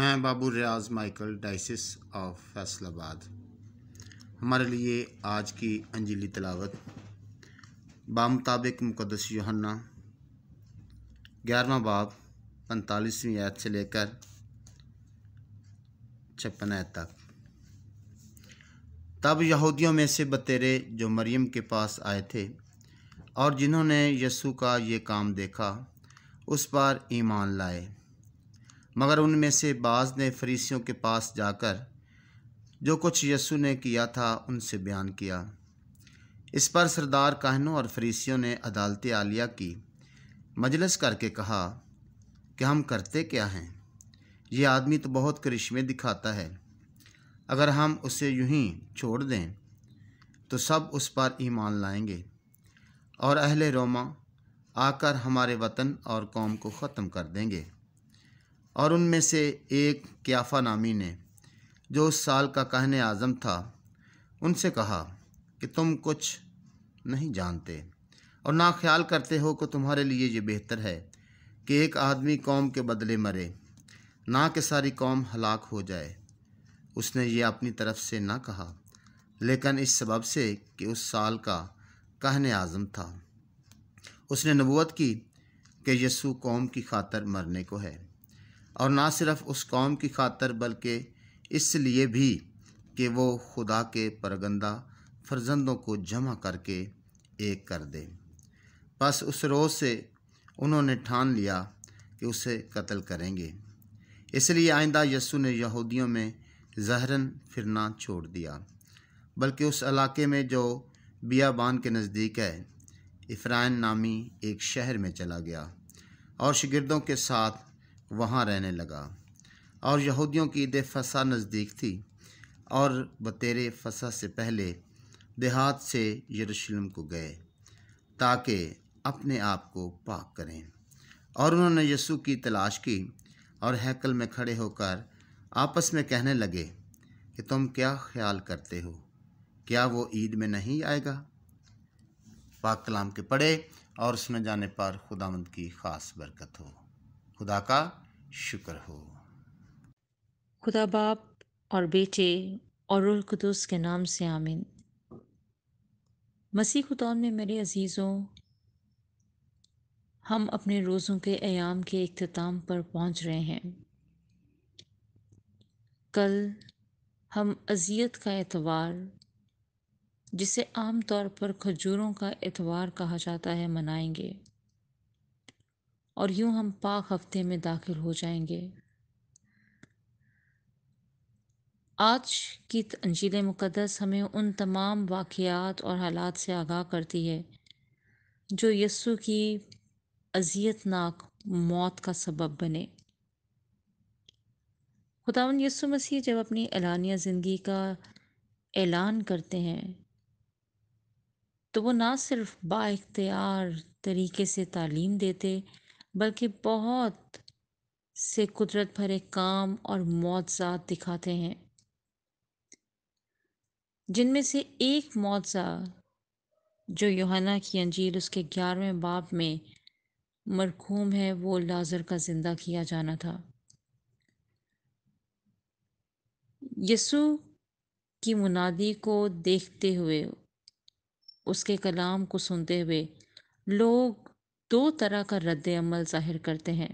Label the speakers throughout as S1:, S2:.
S1: मैं Babu Riaz Michael diocese of Faisalabad हमारे लिए आज की अंजली तलावत बामुताबिक मुकदस योहन्ना ग्यारहवा बाब पैंतालीसवीं आयत से लेकर छप्पन आयत तक तब यहूदियों में से बतेरे जो मरियम के पास आए थे और जिन्होंने यसु का ये काम देखा उस पर ईमान लाए मगर उनमें से बाज़ ने फरीसियों के पास जाकर जो कुछ यसु ने किया था उनसे बयान किया इस पर सरदार कहनों और फरीसियों ने अदालत आलिया की मजलस करके कहा कि हम करते क्या हैं ये आदमी तो बहुत करिश्मे दिखाता है अगर हम उसे यूं ही छोड़ दें तो सब उस पर ईमान लाएंगे और अहले रोमा आकर हमारे वतन और कौम को ख़त्म कर देंगे और उनमें से एक क्याफा नामी ने जो उस साल का कहने आज़म था उनसे कहा कि तुम कुछ नहीं जानते और ना ख्याल करते हो कि तुम्हारे लिए ये बेहतर है कि एक आदमी कौम के बदले मरे ना कि सारी कौम हलाक हो जाए उसने ये अपनी तरफ से ना कहा लेकिन इस सबब से कि उस साल का कहने आज़म था उसने नबूत की कि यसु कौम की खातर मरने को है और ना सिर्फ उस कौम की खातर बल्कि इसलिए भी कि वो खुदा के परगंदा फर्जंदों को जमा करके एक कर दे बस उस रोज़ से उन्होंने ठान लिया कि उसे कत्ल करेंगे इसलिए आइंदा यसु ने यहूदियों में जहरन फिरना छोड़ दिया बल्कि उस इलाके में जो बियाबान के नज़दीक है इफ्रान नामी एक शहर में चला गया और शिगिरदों के साथ वहाँ रहने लगा और यहूदियों की ईद फसा नज़दीक थी और बतेरे फसा से पहले देहात से यरूशलेम को गए ताकि अपने आप को पाक करें और उन्होंने यसु की तलाश की और हैकल में खड़े होकर आपस में कहने लगे कि तुम क्या ख्याल करते हो क्या वो ईद में नहीं आएगा पाक कलाम के पढ़े और सुने जाने पर खुदामंद की ख़ास बरकत हो खुदा का शुक्र हो
S2: खुदा बाप और बेटे और कुदस के नाम से आमिन मसीह खुदा में मेरे अजीज़ों हम अपने रोज़ों के अयाम के अख्ताम पर पहुंच रहे हैं कल हम अजियत का एतवार जिसे आम तौर पर खजूरों का एतवार कहा जाता है मनाएंगे और यूं हम पाक हफ्ते में दाखिल हो जाएंगे आज की अंजील मुक़दस हमें उन तमाम वाक़ात और हालात से आगाह करती है जो यस्सु की अजियतनाक मौत का सबब बने खुदा यस्सु मसीह जब अपनी एलानिया ज़िंदगी का ऐलान करते हैं तो वो ना सिर्फ बाख्तियार तरीके से तालीम देते बल्कि बहुत से कुदरत भरे काम और मुआवजा दिखाते हैं जिनमें से एक मुआवजा जो योहाना की अंजील उसके ग्यारहवें बाब में मरखूम है वो लाजर का ज़िंदा किया जाना था यसु की मुनादी को देखते हुए उसके कलाम को सुनते हुए लोग दो तरह का रद्द अमल ज़ाहिर करते हैं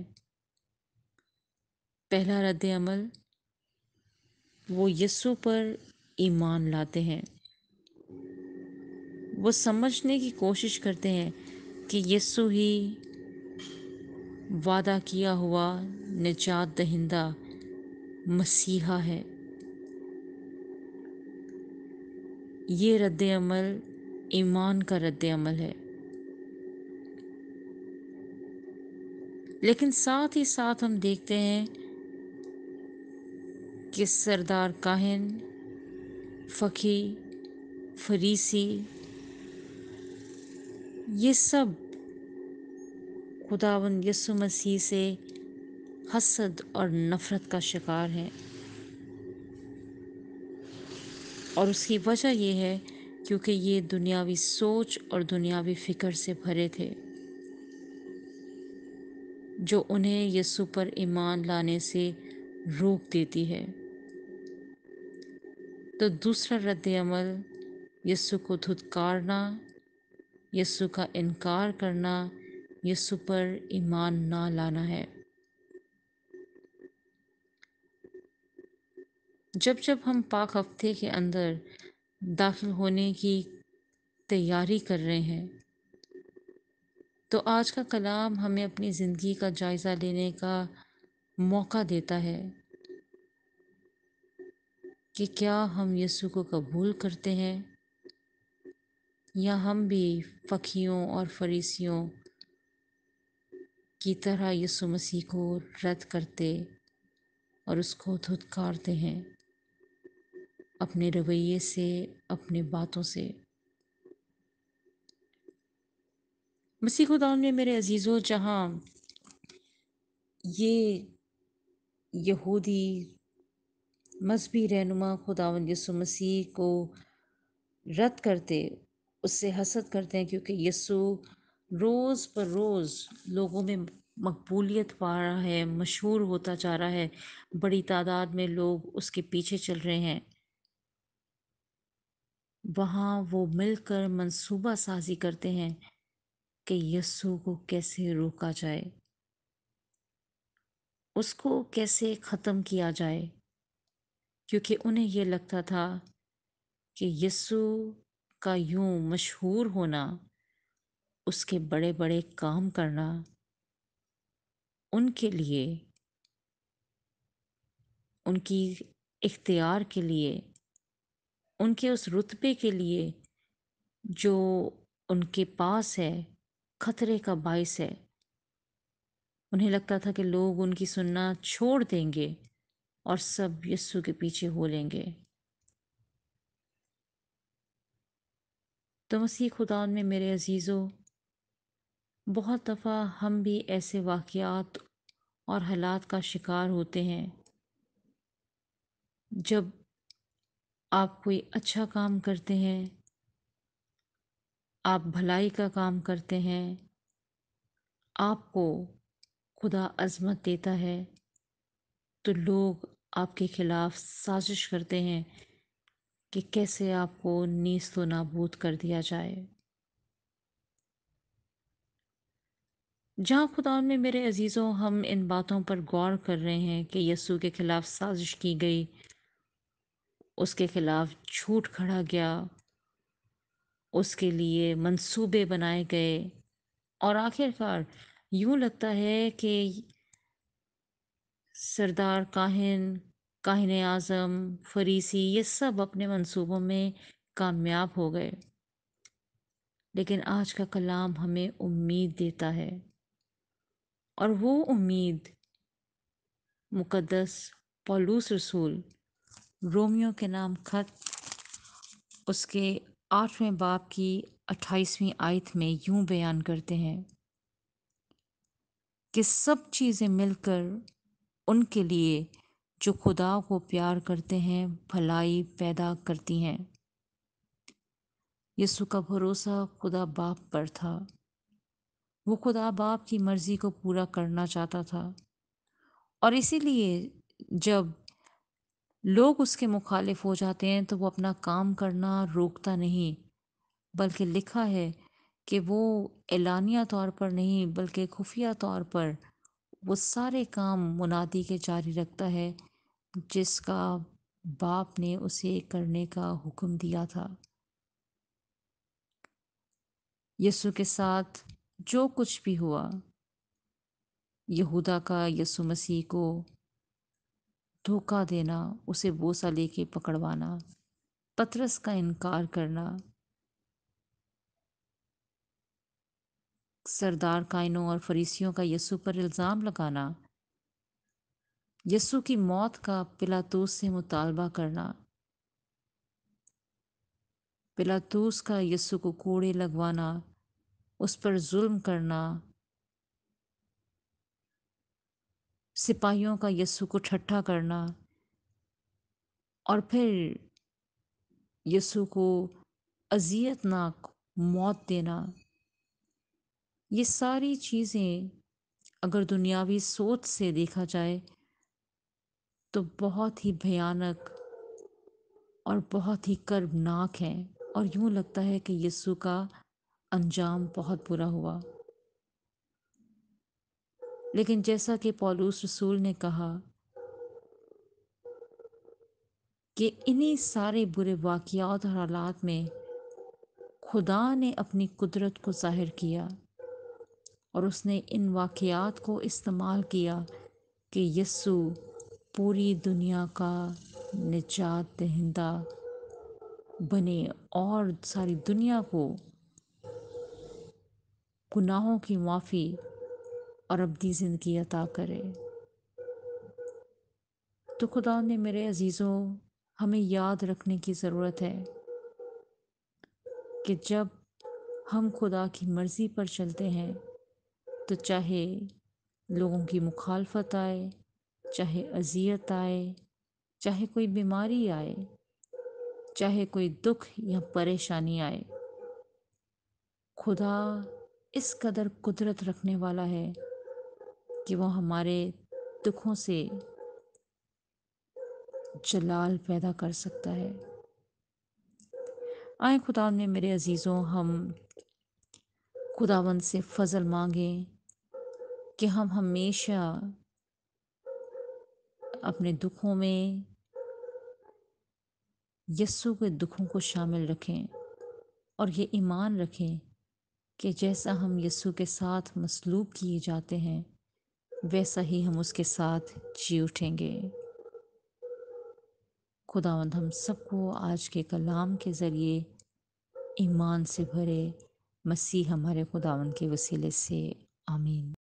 S2: पहला रद्द अमल वो यस्सु पर ईमान लाते हैं वो समझने की कोशिश करते हैं कि यस्सु ही वादा किया हुआ निजात दहिंदा मसीहा है ये रद्द अमल ईमान का रद्द अमल है लेकिन साथ ही साथ हम देखते हैं कि सरदार काहिन फ़की फरीसी ये सब खुदावन यसु मसीह से हसद और नफ़रत का शिकार है और उसकी वजह यह है क्योंकि ये दुनियावी सोच और दुनियावी फ़िक्र से भरे थे जो उन्हें यीशु पर ईमान लाने से रोक देती है तो दूसरा रद्द अमल यस्सु को धुतकारना यस्सु का इनकार करना यस्सु पर ईमान ना लाना है जब जब हम पाक हफ्ते के अंदर दाखिल होने की तैयारी कर रहे हैं तो आज का कलाम हमें अपनी ज़िंदगी का जायज़ा लेने का मौका देता है कि क्या हम यसु को कबूल करते हैं या हम भी फ़कीियों और फरीसियों की तरह यसु मसीह को रद्द करते और उसको धुतकारते हैं अपने रवैये से अपने बातों से मसीह खुदा में मेरे अजीज़ों जहाँ ये यहूदी मजहबी रहनुमा ख़ुदा यसु मसीह को रद्द करते उससे हसद करते हैं क्योंकि यसु रोज़ पर रोज़ लोगों में मकबूलियत पा रहा है मशहूर होता जा रहा है बड़ी तादाद में लोग उसके पीछे चल रहे हैं वहाँ वो मिलकर मंसूबा साजी करते हैं कि यस्सु को कैसे रोका जाए उसको कैसे ख़त्म किया जाए क्योंकि उन्हें यह लगता था कि यस्सु का यूं मशहूर होना उसके बड़े बड़े काम करना उनके लिए उनकी इख्तियार के लिए उनके उस रुतबे के लिए जो उनके पास है खतरे का बायस है उन्हें लगता था कि लोग उनकी सुनना छोड़ देंगे और सब यस्सु के पीछे हो लेंगे तो मसीह खुदा में मेरे अजीज़ों बहुत दफ़ा हम भी ऐसे वाक़ात और हालात का शिकार होते हैं जब आप कोई अच्छा काम करते हैं आप भलाई का काम करते हैं आपको खुदा अजमत देता है तो लोग आपके ख़िलाफ़ साजिश करते हैं कि कैसे आपको नीस्त नाबूद कर दिया जाए जहाँ खुदा में मेरे अज़ीज़ों हम इन बातों पर गौर कर रहे हैं कि यस्सु के ख़िलाफ़ साजिश की गई उसके ख़िलाफ़ झूठ खड़ा गया उसके लिए मंसूबे बनाए गए और आखिरकार यूं लगता है कि सरदार काहिन काहिन आज़म फरीसी ये सब अपने मंसूबों में कामयाब हो गए लेकिन आज का कलाम हमें उम्मीद देता है और वो उम्मीद मुकद्दस पौलूस रसूल रोमियों के नाम खत उसके आठवें बाप की अट्ठाईसवीं आयत में यूं बयान करते हैं कि सब चीज़ें मिलकर उनके लिए जो खुदा को प्यार करते हैं भलाई पैदा करती हैं यीशु का भरोसा खुदा बाप पर था वो खुदा बाप की मर्ज़ी को पूरा करना चाहता था और इसीलिए जब लोग उसके मुखालिफ हो जाते हैं तो वो अपना काम करना रोकता नहीं बल्कि लिखा है कि वो एलानिया तौर पर नहीं बल्कि खुफिया तौर पर वो सारे काम मुनादी के जारी रखता है जिसका बाप ने उसे करने का हुक्म दिया था यसु के साथ जो कुछ भी हुआ यहूदा का यसु मसीह को धोखा देना उसे बोसा लेके पकड़वाना पतरस का इनकार करना सरदार कायनों और फरीसियों का यसु पर इल्ज़ाम लगाना यस्सु की मौत का पिलातूस से मुतालबा करना पिलातूस का यस्सु को कोड़े लगवाना उस पर जुल्म करना सिपाहियों का यस्सु को ठट्ठा करना और फिर यस्सु को अजियतनाक मौत देना ये सारी चीज़ें अगर दुनियावी सोच से देखा जाए तो बहुत ही भयानक और बहुत ही कर्बनाक है और यूँ लगता है कि यस्सु का अंजाम बहुत बुरा हुआ लेकिन जैसा कि पौलूस रसूल ने कहा कि इन्हीं सारे बुरे वाक़ात और हालात में खुदा ने अपनी कुदरत को ज़ाहिर किया और उसने इन वाक़ात को इस्तेमाल किया कि यस्सु पूरी दुनिया का निजात दहिंदा बने और सारी दुनिया को गुनाहों की माफ़ी और अपनी ज़िंदगी अता करे तो खुदा ने मेरे अज़ीज़ों हमें याद रखने की ज़रूरत है कि जब हम खुदा की मर्ज़ी पर चलते हैं तो चाहे लोगों की मुखालफत आए चाहे अजियत आए चाहे कोई बीमारी आए चाहे कोई दुख या परेशानी आए खुदा इस कदर कुदरत रखने वाला है कि वो हमारे दुखों से जलाल पैदा कर सकता है आए खुदा में मेरे अज़ीज़ों हम खुदावन से फजल मांगें कि हम हमेशा अपने दुखों में यस्सु के दुखों को शामिल रखें और ये ईमान रखें कि जैसा हम यस्सु के साथ मसलूब किए जाते हैं वैसा ही हम उसके साथ जी उठेंगे खुदावंद हम सबको आज के कलाम के ज़रिए ईमान से भरे मसीह हमारे खुदावंद के वसीले से आमीन